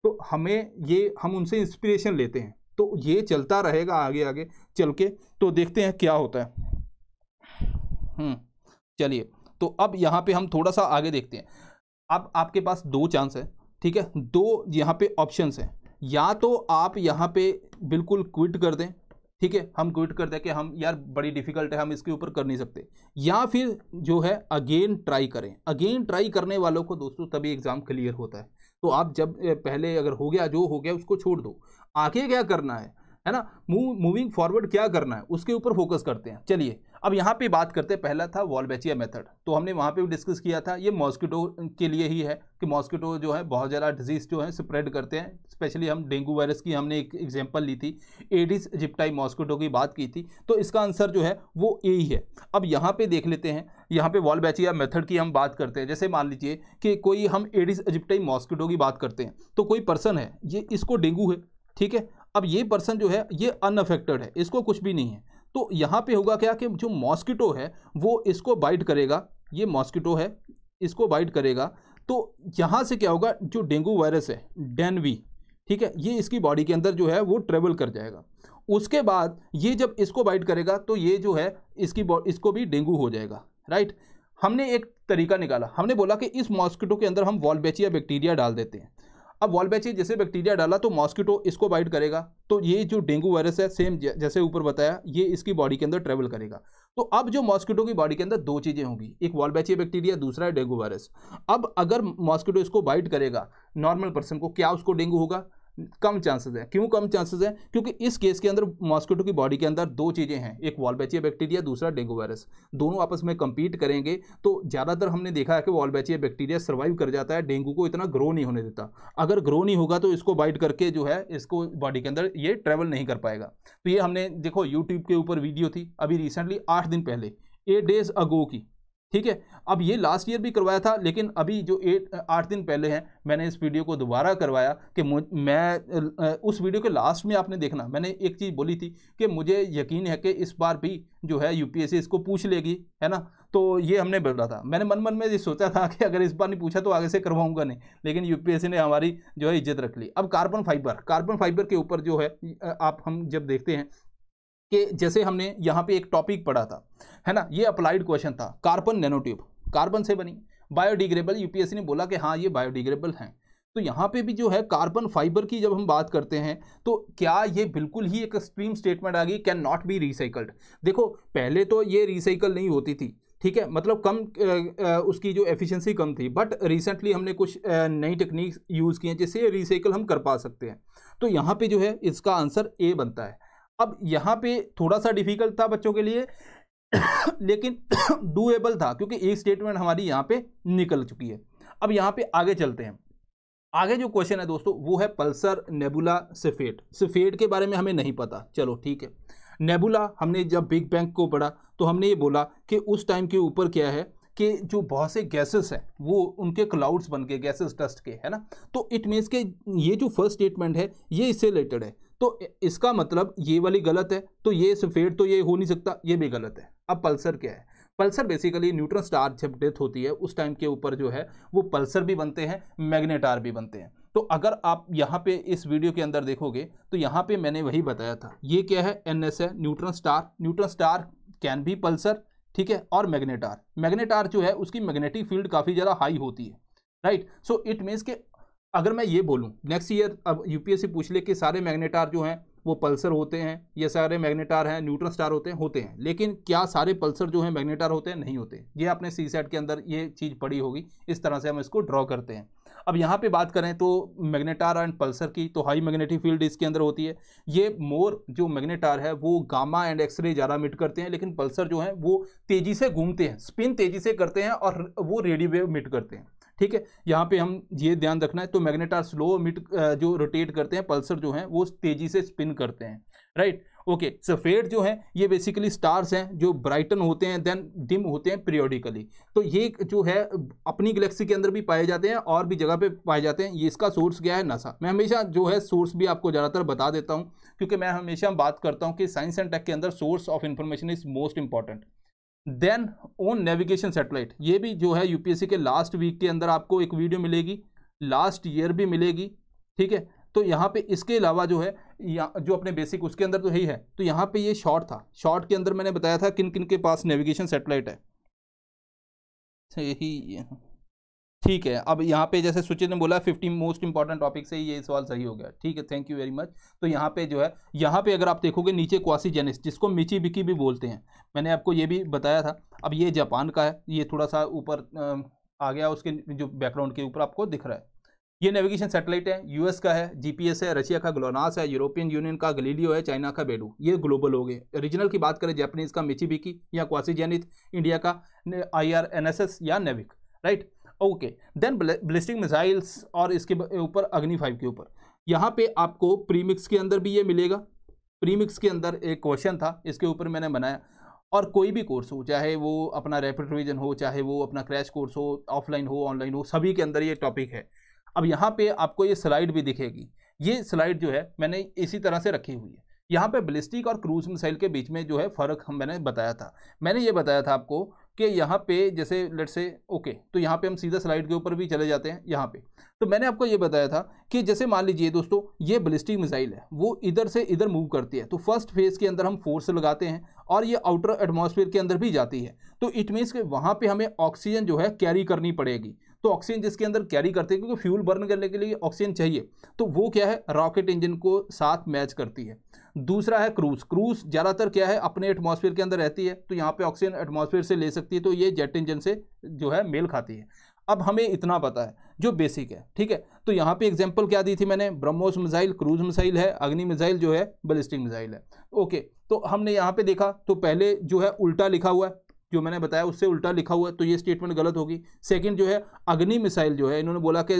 तो हमें ये हम उनसे इंस्पिरेशन लेते हैं तो ये चलता रहेगा आगे आगे चल के तो देखते हैं क्या होता है हम्म, चलिए तो अब यहाँ पे हम थोड़ा सा आगे देखते हैं अब आपके पास दो चांस है ठीक है दो यहाँ पे ऑप्शंस हैं या तो आप यहाँ पे बिल्कुल क्विट कर दें ठीक है हम क्विट कर दें कि हम यार बड़ी डिफ़िकल्ट है हम इसके ऊपर कर नहीं सकते या फिर जो है अगेन ट्राई करें अगेन ट्राई करने वालों को दोस्तों तभी एग्ज़ाम क्लियर होता है तो आप जब पहले अगर हो गया जो हो गया उसको छोड़ दो आगे क्या करना है है ना मूविंग फॉरवर्ड क्या करना है उसके ऊपर फोकस करते हैं चलिए अब यहाँ पे बात करते हैं पहला था वॉलबेचिया मेथड तो हमने वहाँ पे भी डिस्कस किया था ये मॉस्किटो के लिए ही है कि मॉस्किटो जो है बहुत ज़्यादा डिजीज़ जो है स्प्रेड करते हैं स्पेशली हम डेंगू वायरस की हमने एक एग्जांपल ली थी एडिस जिप्टाई मॉस्किटो की बात की थी तो इसका आंसर जो है वो ए ही है अब यहाँ पर देख लेते हैं यहाँ पर वॉलबेचिया मेथड की हम बात करते हैं जैसे मान लीजिए कि कोई हम एडिस जिप्टाई मॉस्किटो की बात करते हैं तो कोई पर्सन है ये इसको डेंगू है ठीक है अब ये पर्सन जो है ये अनअफेक्टेड है इसको कुछ भी नहीं है तो यहाँ पे होगा क्या कि जो मॉस्किटो है वो इसको बाइट करेगा ये मॉस्किटो है इसको बाइट करेगा तो यहाँ से क्या होगा जो डेंगू वायरस है डेनवी ठीक है ये इसकी बॉडी के अंदर जो है वो ट्रेवल कर जाएगा उसके बाद ये जब इसको बाइट करेगा तो ये जो है इसकी इसको भी डेंगू हो जाएगा राइट हमने एक तरीका निकाला हमने बोला कि इस मॉस्किटो के अंदर हम वॉलबेचिया बैक्टीरिया डाल देते हैं अब वॉल बैची जैसे बैक्टीरिया डाला तो मॉस्किटो इसको बाइट करेगा तो ये जो डेंगू वायरस है सेम जैसे ऊपर बताया ये इसकी बॉडी के अंदर ट्रेवल करेगा तो अब जो मॉस्किटो की बॉडी के अंदर दो चीज़ें होंगी एक वॉल बैची बैक्टीरिया दूसरा है डेंगू वायरस अब अगर मॉस्किटो इसको बाइट करेगा नॉर्मल पर्सन को क्या उसको डेंगू होगा कम चांसेस है क्यों कम चांसेस हैं क्योंकि इस केस के अंदर मॉस्किटो की बॉडी के अंदर दो चीज़ें हैं एक वॉलबैचिया बैक्टीरिया दूसरा डेंगू वायरस दोनों आपस में कंपीट करेंगे तो ज़्यादातर हमने देखा है कि वॉलबैचिया बैक्टीरिया सर्वाइव कर जाता है डेंगू को इतना ग्रो नहीं होने देता अगर ग्रो नहीं होगा तो इसको बाइट करके जो है इसको बॉडी के अंदर ये ट्रैवल नहीं कर पाएगा तो ये हमने देखो यूट्यूब के ऊपर वीडियो थी अभी रिसेंटली आठ दिन पहले एट डेज अगो की ठीक है अब ये लास्ट ईयर भी करवाया था लेकिन अभी जो एट आठ दिन पहले हैं मैंने इस वीडियो को दोबारा करवाया कि मैं उस वीडियो के लास्ट में आपने देखना मैंने एक चीज़ बोली थी कि मुझे यकीन है कि इस बार भी जो है यूपीएससी इसको पूछ लेगी है ना तो ये हमने बोला था मैंने मन मन में ये सोचा था कि अगर इस बार नहीं पूछा तो आगे से करवाऊंगा नहीं लेकिन यू ने हमारी जो है इज्जत रख ली अब कार्बन फाइबर कार्बन फाइबर के ऊपर जो है आप हम जब देखते हैं कि जैसे हमने यहाँ पे एक टॉपिक पढ़ा था है ना ये अप्लाइड क्वेश्चन था कार्बन नैनोट्यूब कार्बन से बनी बायोडिग्रेबल यूपीएससी ने बोला कि हाँ ये बायोडिग्रेबल हैं तो यहाँ पे भी जो है कार्बन फाइबर की जब हम बात करते हैं तो क्या ये बिल्कुल ही एक एक्सट्रीम स्टेटमेंट आ गई कैन नॉट बी रिसाइकल्ड देखो पहले तो ये रिसाइकल नहीं होती थी ठीक है मतलब कम आ, आ, उसकी जो एफिशिएंसी कम थी बट रिसेंटली हमने कुछ नई टेक्निक्स यूज़ किए हैं जिससे रिसाइकल हम कर पा सकते हैं तो यहाँ पे जो है इसका आंसर ए बनता है अब यहाँ पे थोड़ा सा डिफिकल्ट था बच्चों के लिए [COUGHS] लेकिन डूएबल [COUGHS] था क्योंकि एक स्टेटमेंट हमारी यहाँ पे निकल चुकी है अब यहाँ पे आगे चलते हैं आगे जो क्वेश्चन है दोस्तों वो है पल्सर नेबुला सिफेट सिफेट के बारे में हमें नहीं पता चलो ठीक है नेबुला हमने जब बिग बैंग को पढ़ा तो हमने ये बोला कि उस टाइम के ऊपर क्या है कि जो बहुत से गैसेस हैं वो उनके क्लाउड्स बन गए गैसेस डस्ट के है ना तो इट मीन्स के ये जो फर्स्ट स्टेटमेंट है ये इससे रिलेटेड है तो इसका मतलब ये वाली गलत है तो ये सफ़ेद तो ये हो नहीं सकता ये भी गलत है अब पल्सर क्या है पल्सर बेसिकली न्यूट्रन स्टार जब डेथ होती है उस टाइम के ऊपर जो है वो पल्सर भी बनते हैं मैग्नेटार भी बनते हैं तो अगर आप यहाँ पे इस वीडियो के अंदर देखोगे तो यहाँ पे मैंने वही बताया था ये क्या है एन एस है neutron star neutron star can be pulsar ठीक है और मैग्नेटार मैग्नेटार जो है उसकी मैग्नेटिक फील्ड काफ़ी ज़्यादा हाई होती है राइट सो इट मीन्स के अगर मैं ये बोलूँ नेक्स्ट ईयर अब यूपीएससी पूछ ले कि सारे मैग्नेटार जो हैं वो पल्सर होते हैं या सारे मैग्नेटार हैं न्यूट्रन स्टार होते हैं होते हैं लेकिन क्या सारे पल्सर जो हैं मैग्नेटार होते हैं नहीं होते ये आपने सी सेट के अंदर ये चीज़ पड़ी होगी इस तरह से हम इसको ड्रॉ करते हैं अब यहाँ पे बात करें तो मैग्नेटार एंड पल्सर की तो हाई मैग्नेटिक फील्ड इसके अंदर होती है ये मोर जो मैग्नेटार है वो गामा एंड एक्सरे ज़्यादा मिट करते हैं लेकिन पल्सर जो है वो तेज़ी से घूमते हैं स्पिन तेज़ी से करते हैं और वो रेडियो वेव मिट करते हैं ठीक है यहाँ पे हम ये ध्यान रखना है तो मैग्नेट आर स्लो मिट जो रोटेट करते हैं पल्सर जो है वो तेजी से स्पिन करते हैं राइट ओके सफ़ेद जो है ये बेसिकली स्टार्स हैं जो ब्राइटन होते हैं देन डिम होते हैं पीरियोडिकली तो ये जो है अपनी गलेक्सी के अंदर भी पाए जाते हैं और भी जगह पे पाए जाते हैं ये इसका सोर्स क्या है नासा मैं हमेशा जो है सोर्स भी आपको ज़्यादातर बता देता हूँ क्योंकि मैं हमेशा बात करता हूँ कि साइंस एंड टेक के अंदर source of information is most important then own navigation satellite ये भी जो है यूपीएससी के लास्ट वीक के अंदर आपको एक वीडियो मिलेगी लास्ट ईयर भी मिलेगी ठीक है तो यहाँ पे इसके अलावा जो है जो अपने बेसिक उसके अंदर तो यही है तो यहाँ पे ये शॉर्ट था शॉर्ट के अंदर मैंने बताया था किन किन के पास नेविगेशन सेटेलाइट है यही ठीक है अब यहाँ पे जैसे सुचित ने बोला फिफ्टी मोस्ट इंपॉर्टेंट टॉपिक से ये सवाल सही हो गया ठीक है थैंक यू वेरी मच तो यहाँ पे जो है यहाँ पे अगर आप देखोगे नीचे क्वासी जेनिस जिसको मिची बिकी भी बोलते हैं मैंने आपको ये भी बताया था अब ये जापान का है ये थोड़ा सा ऊपर आ गया उसके जो बैकग्राउंड के ऊपर आपको दिख रहा है ये नेविगेशन सेटेलाइट है यूएस का है जीपीएस है रशिया का ग्लोनास है यूरोपियन यूनियन का गलीलियो है चाइना का बेडू ये ग्लोबल हो गए रीजनल की बात करें जापानीज का मिचीबिकी या क्वासी जेनिथ इंडिया का I R N S S या NavIC right okay then ballistic missiles और इसके ऊपर अग्नि फाइव के ऊपर यहाँ पे आपको प्रीमिक्स के अंदर भी ये मिलेगा प्रीमिक्स के अंदर एक क्वेश्चन था इसके ऊपर मैंने बनाया और कोई भी कोर्स हो चाहे वो अपना रैपिड रिविजन हो चाहे वो अपना क्रैश कोर्स हो ऑफलाइन हो ऑनलाइन हो सभी के अंदर ये टॉपिक है अब यहाँ पे आपको ये स्लाइड भी दिखेगी ये स्लाइड जो है मैंने इसी तरह से रखी हुई है यहाँ पे बलिस्टिक और क्रूज मिसाइल के बीच में जो है फ़र्क हम मैंने बताया था मैंने ये बताया था आपको कि यहाँ पे जैसे लेट से ओके तो यहाँ पे हम सीधा स्लाइड के ऊपर भी चले जाते हैं यहाँ पे तो मैंने आपको ये बताया था कि जैसे मान लीजिए दोस्तों ये बलिस्टिक मिसाइल है वो इधर से इधर मूव करती है तो फर्स्ट फेज के अंदर हम फोर्स लगाते हैं और ये आउटर एटमोसफियर के अंदर भी जाती है तो इट मीन्स कि वहाँ पर हमें ऑक्सीजन जो है कैरी करनी पड़ेगी तो ऑक्सीजन जिसके अंदर कैरी करते हैं क्योंकि फ्यूल बर्न करने के लिए ऑक्सीजन चाहिए तो वो क्या है रॉकेट इंजन को साथ मैच करती है दूसरा है क्रूज क्रूज ज़्यादातर क्या है अपने एटमॉस्फेयर के अंदर रहती है तो यहाँ पे ऑक्सीजन एटमॉस्फेयर से ले सकती है तो ये जेट इंजन से जो है मेल खाती है अब हमें इतना पता है जो बेसिक है ठीक है तो यहाँ पे एग्जांपल क्या दी थी मैंने ब्रह्मोस मिसाइल क्रूज मिसाइल है अग्नि मिसाइल जो है बलिस्टिक मिसाइल है ओके तो हमने यहाँ पे देखा तो पहले जो है उल्टा लिखा हुआ है जो मैंने बताया उससे उल्टा लिखा हुआ है तो ये स्टेटमेंट गलत होगी सेकंड जो है अग्नि मिसाइल जो है इन्होंने बोला कि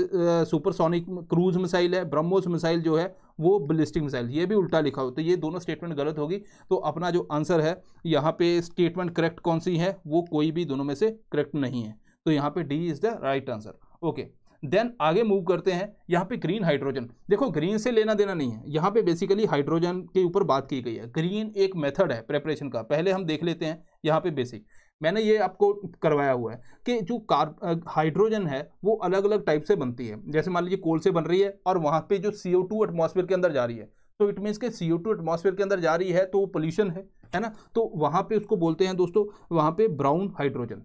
सुपरसोनिक क्रूज मिसाइल है ब्रह्मोस मिसाइल जो है वो बलिस्टिक मिसाइल ये भी उल्टा लिखा हो तो ये दोनों स्टेटमेंट गलत होगी तो अपना जो आंसर है यहाँ पे स्टेटमेंट करेक्ट कौन सी है वो कोई भी दोनों में से करेक्ट नहीं है तो यहाँ पे D is the right answer okay then आगे मूव करते हैं यहाँ पे ग्रीन हाइड्रोजन देखो ग्रीन से लेना देना नहीं है यहाँ पे बेसिकली हाइड्रोजन के ऊपर बात की गई है ग्रीन एक मेथड है प्रेपरेशन का पहले हम देख लेते हैं यहाँ पे बेसिक मैंने ये आपको करवाया हुआ है कि जो कार हाइड्रोजन है वो अलग अलग टाइप से बनती है जैसे मान लीजिए कोल से बन रही है और वहाँ पर जो सी ओ टू एटमोसफेयर के अंदर जा रही है तो इट मीन्स के सी ओ टू एटमोसफेयर के अंदर जा रही है तो वो पोल्यूशन है है ना तो वहाँ पे उसको बोलते हैं दोस्तों वहाँ पे ब्राउन हाइड्रोजन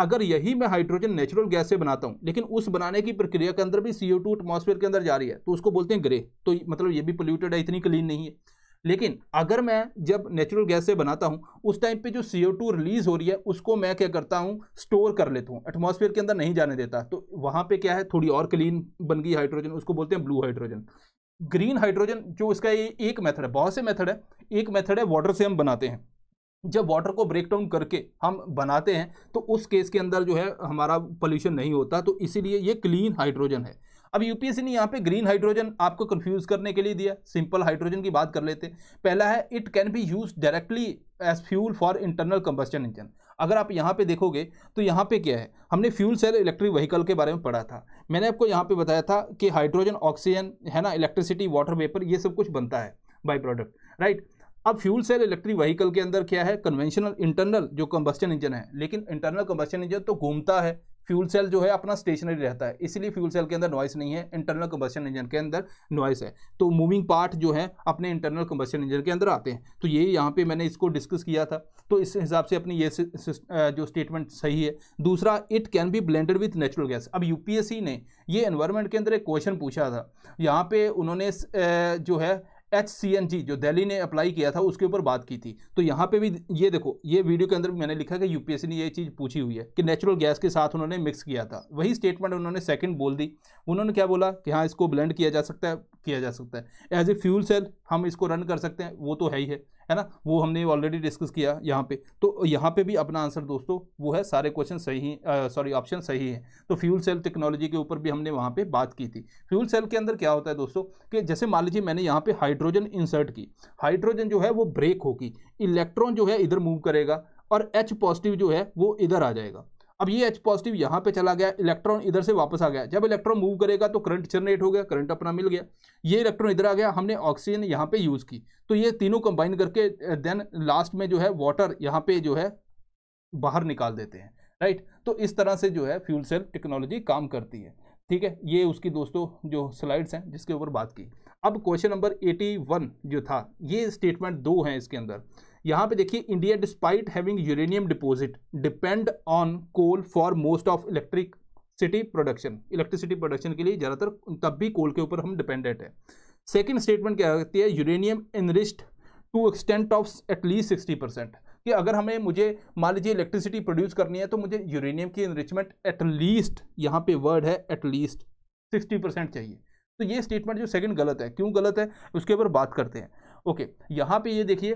अगर यही मैं हाइड्रोजन नेचुरल गैस से बनाता हूँ लेकिन उस बनाने की प्रक्रिया के अंदर भी सी ओ टू एटमोसफेयर के अंदर जा रही है तो उसको बोलते हैं ग्रे तो मतलब ये भी पोल्यूटेड है इतनी क्लीन नहीं है लेकिन अगर मैं जब नेचुरल गैस से बनाता हूँ उस टाइम पे जो सी ओ टू रिलीज हो रही है उसको मैं क्या करता हूँ स्टोर कर लेता हूँ एटमॉस्फेयर के अंदर नहीं जाने देता तो वहाँ पे क्या है थोड़ी और क्लीन बन गई हाइड्रोजन उसको बोलते हैं ब्लू हाइड्रोजन ग्रीन हाइड्रोजन जो इसका ये एक मेथड है बहुत से मेथड है एक मेथड है वाटर से हम बनाते हैं जब वाटर को ब्रेक डाउन करके हम बनाते हैं तो उस केस के अंदर जो है हमारा पोल्यूशन नहीं होता तो इसीलिए ये क्लीन हाइड्रोजन है अब यूपीएससी ने यहाँ पे ग्रीन हाइड्रोजन आपको कंफ्यूज करने के लिए दिया सिंपल हाइड्रोजन की बात कर लेते हैं पहला है it can be use directly as fuel for internal combustion engine अगर आप यहाँ पे देखोगे तो यहाँ पे क्या है हमने फ्यूल सेल इलेक्ट्रिक व्हीकल के बारे में पढ़ा था मैंने आपको यहाँ पे बताया था कि हाइड्रोजन ऑक्सीजन है ना इलेक्ट्रिसिटी वाटर वेपर ये सब कुछ बनता है बाई प्रोडक्ट राइट अब फ्यूल सेल इलेक्ट्रिक व्हीकल के अंदर क्या है कन्वेंशनल इंटरनल जो कंबस्टन इंजन है लेकिन इंटरनल कंबस्टन इंजन तो घूमता है फ्यूल सेल जो है अपना स्टेशनरी रहता है इसलिए फ्यूल सेल के अंदर नॉइस नहीं है इंटरनल कंबस्टन इंजन के अंदर नॉइस है तो मूविंग पार्ट जो है अपने इंटरनल कंबस्टन इंजन के अंदर आते हैं तो ये यहाँ पे मैंने इसको डिस्कस किया था तो इस हिसाब से अपनी ये जो स्टेटमेंट सही है दूसरा it can be blended with natural gas अब यूपीएससी ने ये एनवायरमेंट के अंदर एक क्वेश्चन पूछा था यहाँ पे उन्होंने जो है एच सी एन जी जो दिल्ली ने अप्लाई किया था उसके ऊपर बात की थी तो यहाँ पे भी ये देखो ये वीडियो के अंदर मैंने लिखा कि यूपीएससी ने ये चीज़ पूछी हुई है कि नेचुरल गैस के साथ उन्होंने मिक्स किया था वही स्टेटमेंट उन्होंने सेकंड बोल दी उन्होंने क्या बोला कि हाँ इसको ब्लेंड किया जा सकता है किया जा सकता है एज ए फ्यूल सेल हम इसको रन कर सकते हैं वो तो है ही है है ना वो हमने ऑलरेडी डिस्कस किया यहाँ पे तो यहाँ पे भी अपना आंसर दोस्तों वो है सारे क्वेश्चन सही सॉरी ऑप्शन सही है तो फ्यूल सेल टेक्नोलॉजी के ऊपर भी हमने वहाँ पे बात की थी फ्यूल सेल के अंदर क्या होता है दोस्तों कि जैसे मान लीजिए मैंने यहाँ पे हाइड्रोजन इंसर्ट की हाइड्रोजन जो है वो ब्रेक होगी इलेक्ट्रॉन जो है इधर मूव करेगा और एच पॉजिटिव जो है वो इधर आ जाएगा अब ये एच पॉजिटिव यहाँ पे चला गया इलेक्ट्रॉन इधर से वापस आ गया जब इलेक्ट्रॉन मूव करेगा तो करंट जनरेट हो गया करंट अपना मिल गया ये इलेक्ट्रॉन इधर आ गया हमने ऑक्सीजन यहाँ पे यूज़ की तो ये तीनों कंबाइन करके देन लास्ट में जो है वाटर यहाँ पे जो है बाहर निकाल देते हैं राइट तो इस तरह से जो है फ्यूल सेल टेक्नोलॉजी काम करती है ठीक है ये उसकी दोस्तों जो स्लाइड्स हैं जिसके ऊपर बात की अब क्वेश्चन नंबर एटी जो था ये स्टेटमेंट दो हैं इसके अंदर यहाँ पे देखिए India despite having uranium deposit depend on coal for most of electricity production electricity production के लिए ज़्यादातर तब भी कोल के ऊपर हम डिपेंडेंट है सेकेंड स्टेटमेंट क्या कहती है uranium enriched to extent of at least sixty percent कि अगर हमें मुझे मान लीजिए इलेक्ट्रिसिटी प्रोड्यूस करनी है तो मुझे यूरेनियम की इनरिचमेंट एटलीस्ट यहाँ पे वर्ड है एटलीस्ट सिक्सटी परसेंट चाहिए तो ये स्टेटमेंट जो सेकंड गलत है क्यों गलत है उसके ऊपर बात करते हैं ओके यहाँ पे ये देखिए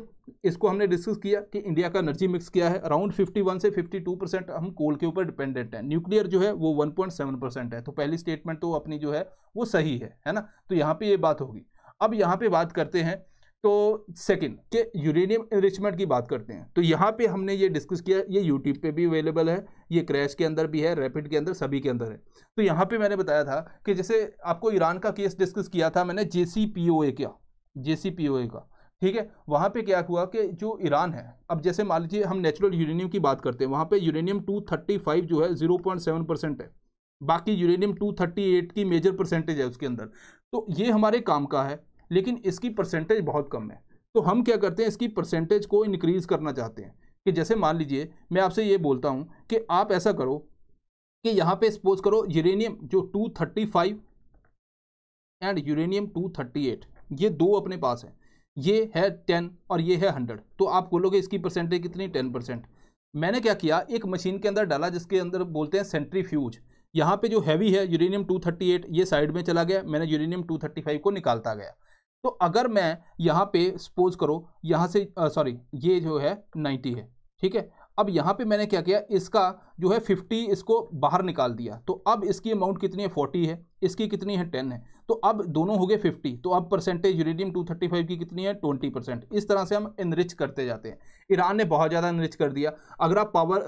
इसको हमने डिस्कस किया कि इंडिया का एनर्जी मिक्स क्या है अराउंड 51 से 52 परसेंट हम कोल के ऊपर डिपेंडेंट हैं न्यूक्लियर जो है वो 1.7 परसेंट है तो पहली स्टेटमेंट तो अपनी जो है वो सही है है ना तो यहाँ पे ये बात होगी अब यहाँ पे बात करते हैं तो सेकंड के यूरेनियम इनरिचमेंट की बात करते हैं तो यहाँ पर हमने ये डिस्कस किया ये यूट्यूब पर भी अवेलेबल है ये क्रैश के अंदर भी है रैपिड के अंदर सभी के अंदर है तो यहाँ पर मैंने बताया था कि जैसे आपको ईरान का केस डिस्कस किया था मैंने जे सी पी ओ ए का जे का ठीक है वहाँ पे क्या हुआ कि जो ईरान है अब जैसे मान लीजिए हम नेचुरल यूरेनियम की बात करते हैं वहाँ पे यूरेनियम 235 जो है 0.7 परसेंट है बाकी यूरेनियम 238 की मेजर परसेंटेज है उसके अंदर तो ये हमारे काम का है लेकिन इसकी परसेंटेज बहुत कम है तो हम क्या करते हैं इसकी परसेंटेज को इनक्रीज़ करना चाहते हैं कि जैसे मान लीजिए मैं आपसे ये बोलता हूँ कि आप ऐसा करो कि यहाँ पर सपोज करो यूरेनियम जो टू एंड यूरेनियम टू ये दो अपने पास है ये है टेन और ये है हंड्रेड तो आप बोलोगे इसकी परसेंटेज कितनी टेन परसेंट मैंने क्या किया एक मशीन के अंदर डाला जिसके अंदर बोलते हैं सेंट्री फ्यूज यहाँ पे जो हैवी है यूरेनियम एट ये साइड में चला गया मैंने यूरेनियम फाइव को निकालता गया तो अगर मैं यहाँ पे सपोज करो यहाँ से सॉरी ये जो है 90 है ठीक है अब यहाँ पे मैंने क्या किया इसका जो है 50 इसको बाहर निकाल दिया तो अब इसकी अमाउंट कितनी है 40 है इसकी कितनी है 10 है तो अब दोनों हो गए फिफ्टी तो अब percentage uranium two thirty five की कितनी है ट्वेंटी परसेंट इस तरह से हम इनरिच करते जाते हैं ईरान ने बहुत ज़्यादा इनरिच कर दिया अगर आप पावर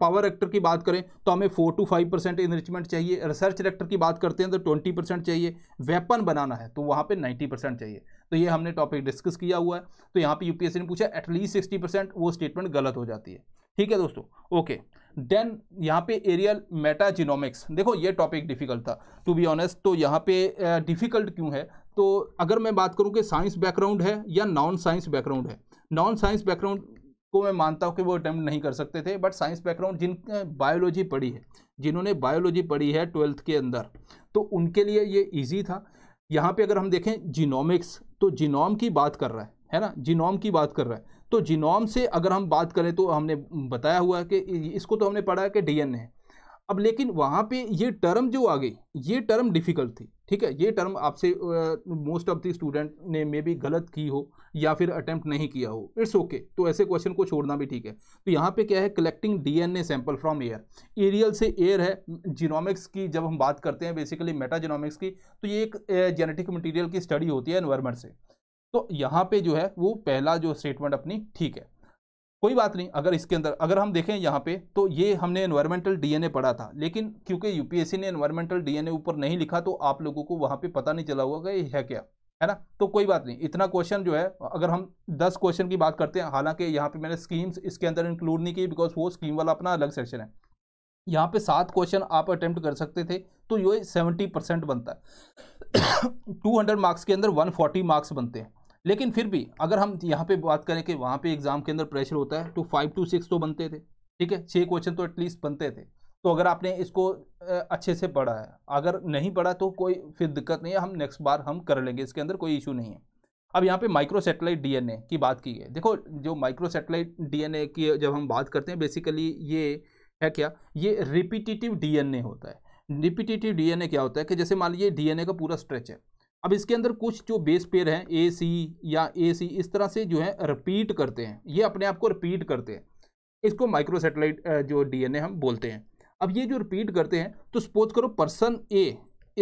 पावर एक्टर की बात करें तो हमें four two five percent enrichment चाहिए रिसर्च एक्टर की बात करते हैं तो ट्वेंटी परसेंट चाहिए वेपन बनाना है तो वहाँ पर नाइन्टी परसेंट चाहिए तो ये हमने टॉपिक डिस्कस किया हुआ है तो यहाँ पर यूपीएससी ने पूछा एटलीस्ट सिक्सटी परसेंट वो स्टेटमेंट गलत हो जाती है ठीक है दोस्तों ओके देन यहाँ पे एरियल मेटाजिनोमिक्स देखो ये टॉपिक डिफिकल्ट था टू बी ऑनेस्ट तो यहाँ पे डिफिकल्ट क्यों है तो अगर मैं बात करूँ कि साइंस बैकग्राउंड है या नॉन साइंस बैकग्राउंड है नॉन साइंस बैकग्राउंड को मैं मानता हूँ कि वो अटैम्प्ट नहीं कर सकते थे बट साइंस बैकग्राउंड जिन बायोलॉजी पढ़ी है जिन्होंने बायोलॉजी पढ़ी है ट्वेल्थ के अंदर तो उनके लिए ये ईजी था यहाँ पे अगर हम देखें जिनोमिक्स तो जिनोम की बात कर रहा है है ना जिनोम की बात कर रहा है तो जीनोम से अगर हम बात करें तो हमने बताया हुआ कि इसको तो हमने पढ़ा है कि डीएनए है अब लेकिन वहाँ पे ये टर्म जो आ गई ये टर्म डिफ़िकल्ट थी ठीक है ये टर्म आपसे मोस्ट ऑफ द स्टूडेंट ने मे भी गलत की हो या फिर अटेम्प्ट नहीं किया हो इट्स ओके okay. तो ऐसे क्वेश्चन को छोड़ना भी ठीक है तो यहाँ पे क्या है collecting DNA sample from air aerial से एयर है जीनोमिक्स की जब हम बात करते हैं बेसिकली मेटाजिनोमिक्स की तो ये एक जेनेटिक मटीरियल की स्टडी होती है एनवायरमेंट से तो यहाँ पे जो है वो पहला जो स्टेटमेंट अपनी ठीक है कोई बात नहीं अगर इसके अंदर अगर हम देखें यहाँ पे तो ये हमने एनवायरमेंटल डीएनए पढ़ा था लेकिन क्योंकि यूपीएससी ने एनवायरमेंटल डीएनए ऊपर नहीं लिखा तो आप लोगों को वहाँ पे पता नहीं चला होगा ये है क्या है ना तो कोई बात नहीं इतना क्वेश्चन जो है अगर हम दस क्वेश्चन की बात करते हैं हालांकि यहाँ पर मैंने स्कीम्स इसके अंदर इंक्लूड नहीं की बिकॉज वो स्कीम वाला अपना अलग सेक्शन है यहाँ पे सात क्वेश्चन आप अटैम्प्ट कर सकते थे तो ये सेवेंटी परसेंट बनता है टू हंड्रेड मार्क्स के अंदर वन फोर्टी मार्क्स बनते हैं लेकिन फिर भी अगर हम यहाँ पे बात करें कि वहाँ पे एग्जाम के अंदर प्रेशर होता है तो फाइव टू सिक्स तो बनते थे ठीक है छः क्वेश्चन तो एटलीस्ट बनते थे तो अगर आपने इसको अच्छे से पढ़ा है अगर नहीं पढ़ा तो कोई फिर दिक्कत नहीं है हम नेक्स्ट बार हम कर लेंगे इसके अंदर कोई इशू नहीं है अब यहाँ पे माइक्रो सैटेलाइट डी की बात की है देखो जो माइक्रो सैटेलाइट डी की जब हम बात करते हैं बेसिकली ये है क्या ये रिपीटिटिव डी होता है रिपीटिटिव डी क्या होता है कि जैसे मान लीजिए डी का पूरा स्ट्रेच है अब इसके अंदर कुछ जो बेस पेयर हैं ए सी या ए सी इस तरह से जो है रिपीट करते हैं ये अपने आप को रिपीट करते हैं इसको माइक्रो सेटेलाइट जो डीएनए हम बोलते हैं अब ये जो रिपीट करते हैं तो सपोज करो पर्सन ए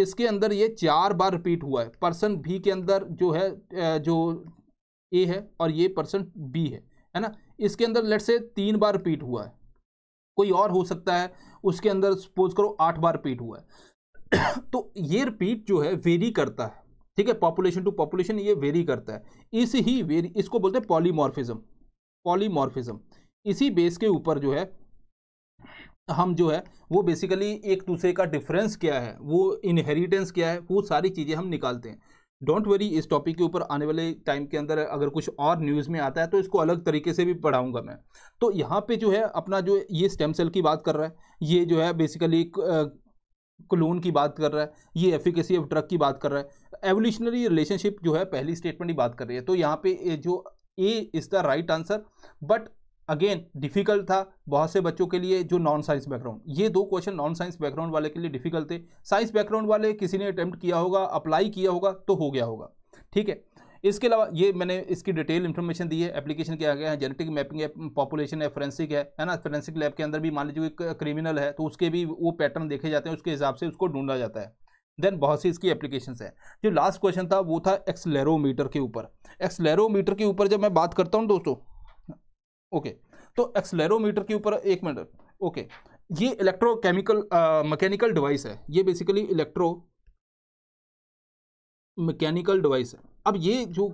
इसके अंदर ये चार बार रिपीट हुआ है पर्सन बी के अंदर जो है जो ए है और ये पर्सन बी है है ना इसके अंदर लेट से तीन बार रिपीट हुआ है कोई और हो सकता है उसके अंदर सपोज करो आठ बार रिपीट हुआ है [COUGHS] तो ये रिपीट जो है वेरी करता है ठीक है पॉपुलेशन टू पॉपुलेशन ये वेरी करता है इस ही वेरी इसको बोलते हैं पॉलीमॉर्फिज्म पॉलीमॉर्फिज्म इसी बेस के ऊपर जो है हम जो है वो बेसिकली एक दूसरे का डिफरेंस क्या है वो इनहेरिटेंस क्या है वो सारी चीज़ें हम निकालते हैं डोंट वरी इस टॉपिक के ऊपर आने वाले टाइम के अंदर अगर कुछ और न्यूज़ में आता है तो इसको अलग तरीके से भी पढ़ाऊंगा मैं तो यहाँ पे जो है अपना जो ये स्टेम सेल की बात कर रहा है ये जो है बेसिकली क्लोन की बात कर रहा है ये एफिकेसी ऑफ ड्रग की बात कर रहा है एवोल्यूशनरी रिलेशनशिप जो है पहली स्टेटमेंट ही बात कर रही है तो यहाँ पे जो A is the right answer but again difficult था बहुत से बच्चों के लिए जो नॉन साइंस बैकग्राउंड ये दो क्वेश्चन नॉन साइंस बैकग्राउंड वाले के लिए डिफ़िकल्ट थे साइंस बैकग्राउंड वाले किसी ने अटैम्प्ट किया होगा अप्लाई किया होगा तो हो गया होगा ठीक है इसके अलावा ये मैंने इसकी डिटेल इन्फॉर्मेशन दी है एप्लीकेशन क्या गया है जेनेटिक मैपिंग है पॉपुलेशन है फोरेंसिक है है ना फोरेंसिक लैब के अंदर भी मान लीजिए क्रिमिनल है तो उसके भी वो पैटर्न देखे जाते हैं उसके हिसाब से उसको ढूंढा जाता है देन बहुत सी इसकी एप्लीकेशन है जो लास्ट क्वेश्चन था वो था एक्सलेरोमीटर के ऊपर एक्सलेरोमीटर के ऊपर जब मैं बात करता हूँ दोस्तों ओके तो एक्सलेरोमीटर के ऊपर एक मिनट ओके ये इलेक्ट्रोकेमिकल मैकेनिकल डिवाइस है ये बेसिकली इलेक्ट्रो मैकेनिकल डिवाइस है अब ये जो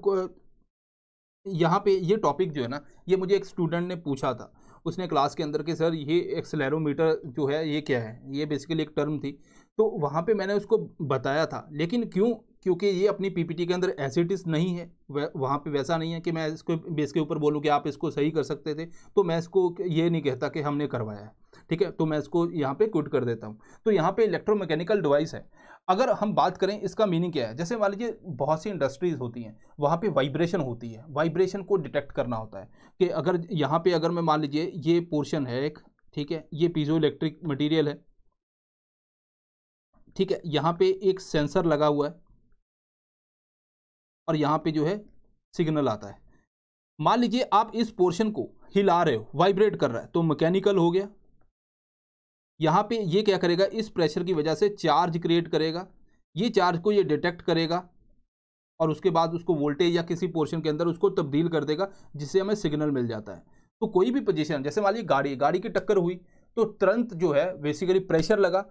यहाँ पे ये टॉपिक जो है ना ये मुझे एक स्टूडेंट ने पूछा था उसने क्लास के अंदर के सर ये एक्सलेरोमीटर जो है ये क्या है ये बेसिकली एक टर्म थी तो वहाँ पे मैंने उसको बताया था लेकिन क्यों क्योंकि ये अपनी पीपीटी के अंदर एसिडिस नहीं है वहाँ पे वैसा नहीं है कि मैं इसको बेस के ऊपर बोलूँ कि आप इसको सही कर सकते थे तो मैं इसको ये नहीं कहता कि हमने करवाया है ठीक है तो मैं इसको यहाँ पे क्विट कर देता हूँ तो यहाँ पे इलेक्ट्रोमैकेनिकल डिवाइस है अगर हम बात करें इसका मीनिंग क्या है जैसे मान लीजिए बहुत सी इंडस्ट्रीज़ होती हैं वहाँ पे वाइब्रेशन होती है वाइब्रेशन को डिटेक्ट करना होता है कि अगर यहाँ पे अगर मैं मान लीजिए ये पोर्शन है एक ठीक है ये पीजो इलेक्ट्रिक मटीरियल है ठीक है यहाँ पे एक सेंसर लगा हुआ है और यहाँ पे जो है सिग्नल आता है मान लीजिए आप इस पोर्शन को हिला रहे हो वाइब्रेट कर रहा है तो मैकेनिकल हो गया यहाँ पे ये क्या करेगा इस प्रेशर की वजह से चार्ज क्रिएट करेगा ये चार्ज को ये डिटेक्ट करेगा और उसके बाद उसको वोल्टेज या किसी पोर्शन के अंदर उसको तब्दील कर देगा जिससे हमें सिग्नल मिल जाता है तो कोई भी पोजिशन जैसे मान लीजिए गाड़ी गाड़ी की टक्कर हुई तो तुरंत जो है बेसिकली प्रेशर लगा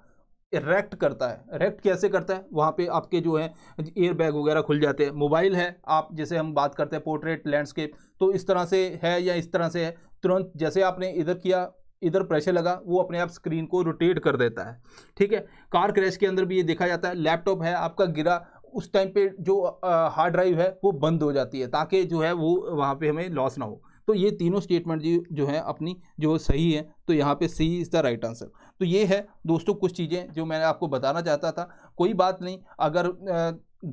रेक्ट करता है रेक्ट कैसे करता है वहाँ पे आपके जो है एयर बैग वगैरह खुल जाते हैं मोबाइल है आप जैसे हम बात करते हैं पोर्ट्रेट लैंडस्केप तो इस तरह से है या इस तरह से है तुरंत जैसे आपने इधर किया इधर प्रेशर लगा वो अपने आप स्क्रीन को रोटेट कर देता है ठीक है कार क्रैश के अंदर भी ये देखा जाता है लैपटॉप है आपका गिरा उस टाइम पे जो हार्ड ड्राइव है वो बंद हो जाती है ताकि जो है वो वहाँ पे हमें लॉस ना हो तो ये तीनों स्टेटमेंट जो जो है अपनी जो सही है तो यहाँ पे C is the right answer तो ये है दोस्तों कुछ चीज़ें जो मैंने आपको बताना चाहता था कोई बात नहीं अगर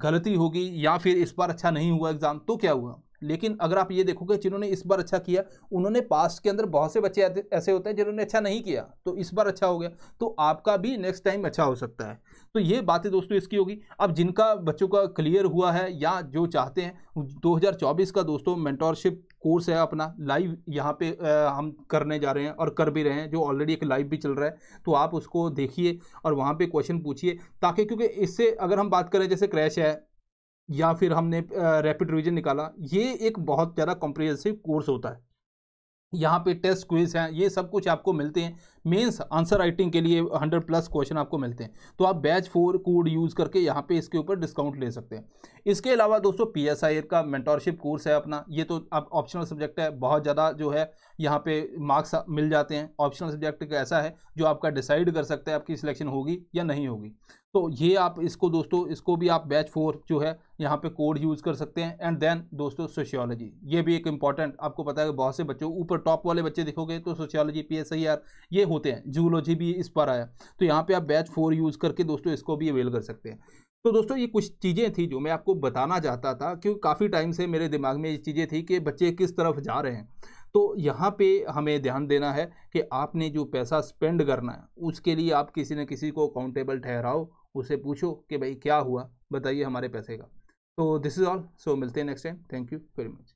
गलती होगी या फिर इस बार अच्छा नहीं हुआ एग्ज़ाम तो क्या हुआ लेकिन अगर आप ये देखोगे जिन्होंने इस बार अच्छा किया उन्होंने पास के अंदर बहुत से बच्चे ऐसे होते हैं जिन्होंने अच्छा नहीं किया तो इस बार अच्छा हो गया तो आपका भी नेक्स्ट टाइम अच्छा हो सकता है तो ये बातें दोस्तों इसकी होगी अब जिनका बच्चों का क्लियर हुआ है या जो चाहते हैं 2024 का दोस्तों मेंटोरशिप कोर्स है अपना लाइव यहाँ पे हम करने जा रहे हैं और कर भी रहे हैं जो ऑलरेडी एक लाइव भी चल रहा है तो आप उसको देखिए और वहाँ पे क्वेश्चन पूछिए ताकि क्योंकि इससे अगर हम बात करें जैसे क्रैश है या फिर हमने रैपिड रिविजन निकाला ये एक बहुत ज़्यादा कॉम्प्रिहेंसिव कोर्स होता है यहाँ पे टेस्ट क्विज हैं ये सब कुछ आपको मिलते हैं मेंस आंसर राइटिंग के लिए 100 प्लस क्वेश्चन आपको मिलते हैं तो आप बैच फोर कोड यूज़ करके यहाँ पे इसके ऊपर डिस्काउंट ले सकते हैं इसके अलावा दोस्तों पी एस आई का मेंटोरशिप कोर्स है अपना ये तो अब ऑप्शनल सब्जेक्ट है बहुत ज़्यादा जो है यहाँ पे मार्क्स मिल जाते हैं ऑप्शनल सब्जेक्ट एक ऐसा है जो आपका डिसाइड कर सकता है आपकी सिलेक्शन होगी या नहीं होगी तो ये आप इसको दोस्तों इसको भी आप बैच फोर जो है यहाँ पे कोड यूज़ कर सकते हैं एंड देन दोस्तों सोशियोलॉजी ये भी एक इंपॉर्टेंट आपको पता है बहुत से बच्चों ऊपर टॉप वाले बच्चे देखोगे तो sociology P S I R ये होते हैं जूलॉजी भी इस पर आया तो यहाँ पे आप बैच फोर यूज़ करके दोस्तों इसको भी अवेल कर सकते हैं तो दोस्तों ये कुछ चीज़ें थी जो मैं आपको बताना चाहता था क्योंकि काफ़ी टाइम से मेरे दिमाग में ये चीज़ें थी कि बच्चे किस तरफ जा रहे हैं तो यहाँ पे हमें ध्यान देना है कि आपने जो पैसा स्पेंड करना है उसके लिए आप किसी न किसी को अकाउंटेबल ठहराओ उसे पूछो कि भाई क्या हुआ बताइए हमारे पैसे का So this is all. So milte hain next time. Thank you very much.